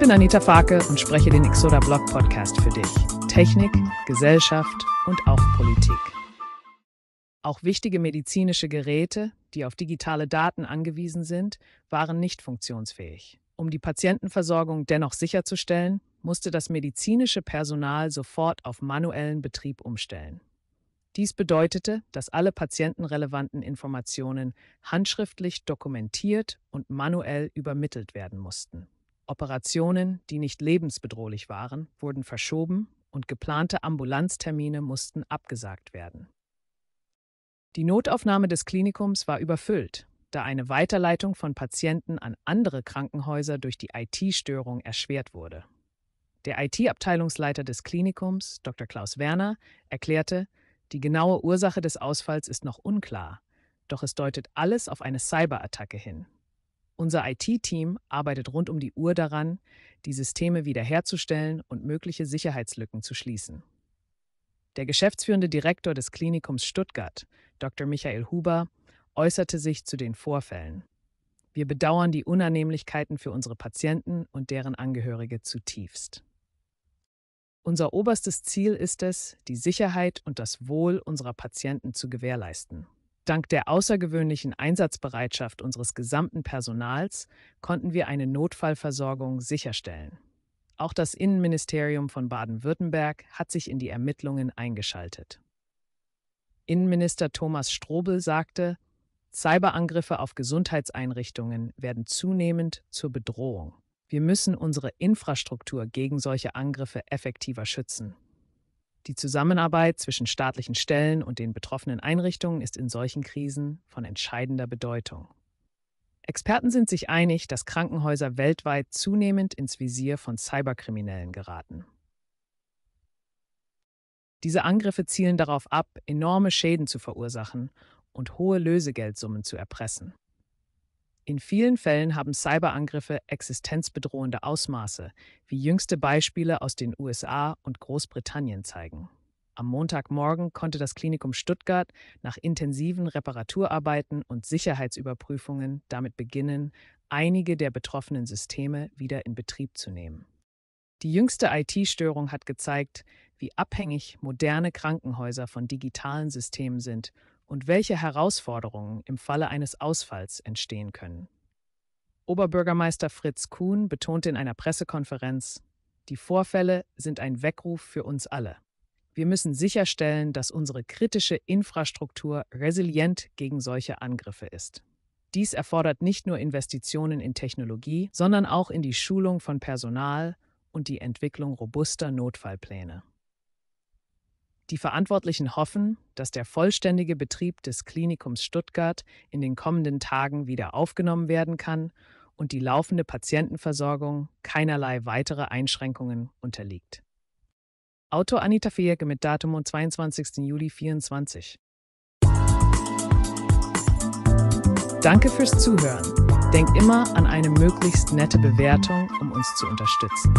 bin Anita Farke und spreche den Exoda Blog Podcast für dich. Technik, Gesellschaft und auch Politik. Auch wichtige medizinische Geräte, die auf digitale Daten angewiesen sind, waren nicht funktionsfähig. Um die Patientenversorgung dennoch sicherzustellen, musste das medizinische Personal sofort auf manuellen Betrieb umstellen. Dies bedeutete, dass alle patientenrelevanten Informationen handschriftlich dokumentiert und manuell übermittelt werden mussten. Operationen, die nicht lebensbedrohlich waren, wurden verschoben und geplante Ambulanztermine mussten abgesagt werden. Die Notaufnahme des Klinikums war überfüllt, da eine Weiterleitung von Patienten an andere Krankenhäuser durch die IT-Störung erschwert wurde. Der IT-Abteilungsleiter des Klinikums, Dr. Klaus Werner, erklärte, die genaue Ursache des Ausfalls ist noch unklar, doch es deutet alles auf eine Cyberattacke hin. Unser IT-Team arbeitet rund um die Uhr daran, die Systeme wiederherzustellen und mögliche Sicherheitslücken zu schließen. Der geschäftsführende Direktor des Klinikums Stuttgart, Dr. Michael Huber, äußerte sich zu den Vorfällen. Wir bedauern die Unannehmlichkeiten für unsere Patienten und deren Angehörige zutiefst. Unser oberstes Ziel ist es, die Sicherheit und das Wohl unserer Patienten zu gewährleisten. Dank der außergewöhnlichen Einsatzbereitschaft unseres gesamten Personals konnten wir eine Notfallversorgung sicherstellen. Auch das Innenministerium von Baden-Württemberg hat sich in die Ermittlungen eingeschaltet. Innenminister Thomas Strobel sagte, Cyberangriffe auf Gesundheitseinrichtungen werden zunehmend zur Bedrohung. Wir müssen unsere Infrastruktur gegen solche Angriffe effektiver schützen. Die Zusammenarbeit zwischen staatlichen Stellen und den betroffenen Einrichtungen ist in solchen Krisen von entscheidender Bedeutung. Experten sind sich einig, dass Krankenhäuser weltweit zunehmend ins Visier von Cyberkriminellen geraten. Diese Angriffe zielen darauf ab, enorme Schäden zu verursachen und hohe Lösegeldsummen zu erpressen. In vielen Fällen haben Cyberangriffe existenzbedrohende Ausmaße, wie jüngste Beispiele aus den USA und Großbritannien zeigen. Am Montagmorgen konnte das Klinikum Stuttgart nach intensiven Reparaturarbeiten und Sicherheitsüberprüfungen damit beginnen, einige der betroffenen Systeme wieder in Betrieb zu nehmen. Die jüngste IT-Störung hat gezeigt, wie abhängig moderne Krankenhäuser von digitalen Systemen sind und welche Herausforderungen im Falle eines Ausfalls entstehen können. Oberbürgermeister Fritz Kuhn betonte in einer Pressekonferenz, die Vorfälle sind ein Weckruf für uns alle. Wir müssen sicherstellen, dass unsere kritische Infrastruktur resilient gegen solche Angriffe ist. Dies erfordert nicht nur Investitionen in Technologie, sondern auch in die Schulung von Personal und die Entwicklung robuster Notfallpläne. Die Verantwortlichen hoffen, dass der vollständige Betrieb des Klinikums Stuttgart in den kommenden Tagen wieder aufgenommen werden kann und die laufende Patientenversorgung keinerlei weitere Einschränkungen unterliegt. Autor Anita Fehke mit Datum und 22. Juli 24. Danke fürs Zuhören. Denk immer an eine möglichst nette Bewertung, um uns zu unterstützen.